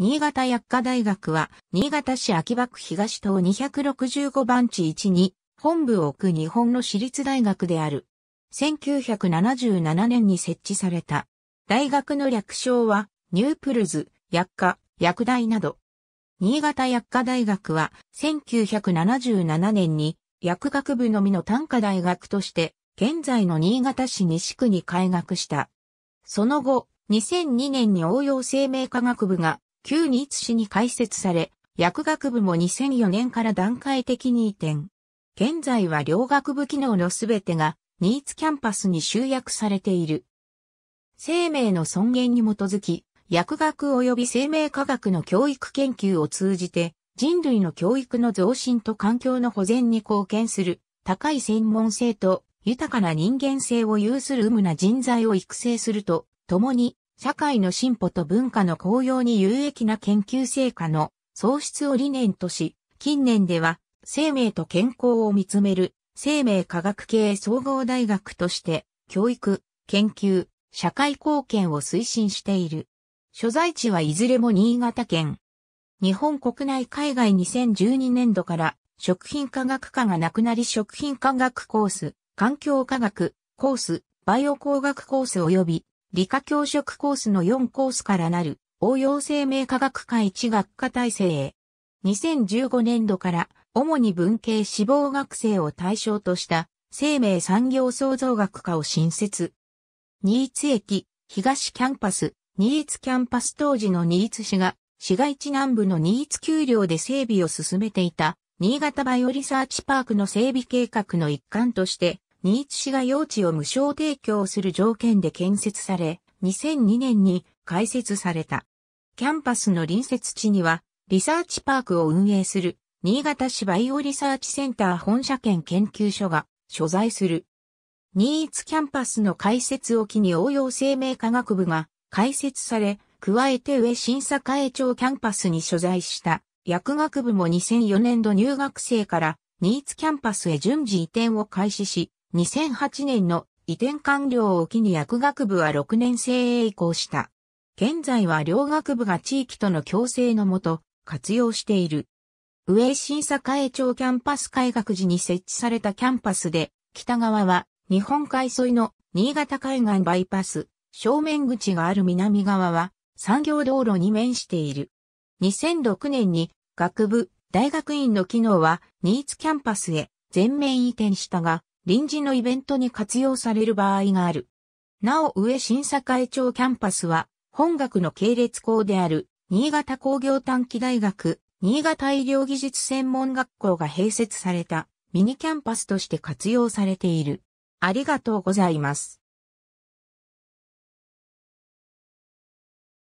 新潟薬科大学は、新潟市秋葉区東東265番地1に、本部を置く日本の私立大学である。1977年に設置された。大学の略称は、ニュープルズ、薬科、薬大など。新潟薬科大学は、1977年に、薬学部のみの単科大学として、現在の新潟市西区に開学した。その後、2002年に応用生命科学部が旧ニーツ市に開設され、薬学部も2004年から段階的に移転。現在は両学部機能のすべてがニーツキャンパスに集約されている。生命の尊厳に基づき、薬学及び生命科学の教育研究を通じて、人類の教育の増進と環境の保全に貢献する、高い専門性と豊かな人間性を有する有無な人材を育成すると、共に社会の進歩と文化の向揚に有益な研究成果の創出を理念とし、近年では生命と健康を見つめる生命科学系総合大学として教育、研究、社会貢献を推進している。所在地はいずれも新潟県。日本国内海外2012年度から食品科学科がなくなり食品科学コース、環境科学コース、バイオ工学コース及び理科教職コースの4コースからなる応用生命科学科1学科体制へ。2015年度から主に文系志望学生を対象とした生命産業創造学科を新設。新津駅、東キャンパス、新津キャンパス当時の新津市が市街地南部の新津丘陵で整備を進めていた新潟バイオリサーチパークの整備計画の一環として新津市が用地を無償提供する条件で建設され、2002年に開設された。キャンパスの隣接地には、リサーチパークを運営する、新潟市バイオリサーチセンター本社兼研究所が所在する。新津キャンパスの開設を機に応用生命科学部が開設され、加えて上新栄町キャンパスに所在した薬学部も2004年度入学生から新津キャンパスへ順次移転を開始し、2008年の移転完了を機に薬学部は6年生へ移行した。現在は両学部が地域との共生のもと活用している。上審査会長キャンパス開学時に設置されたキャンパスで、北側は日本海沿いの新潟海岸バイパス、正面口がある南側は産業道路に面している。2006年に学部、大学院の機能はニーツキャンパスへ全面移転したが、臨時のイベントに活用される場合がある。なお上新栄町キャンパスは、本学の系列校である、新潟工業短期大学、新潟医療技術専門学校が併設されたミニキャンパスとして活用されている。ありがとうございます。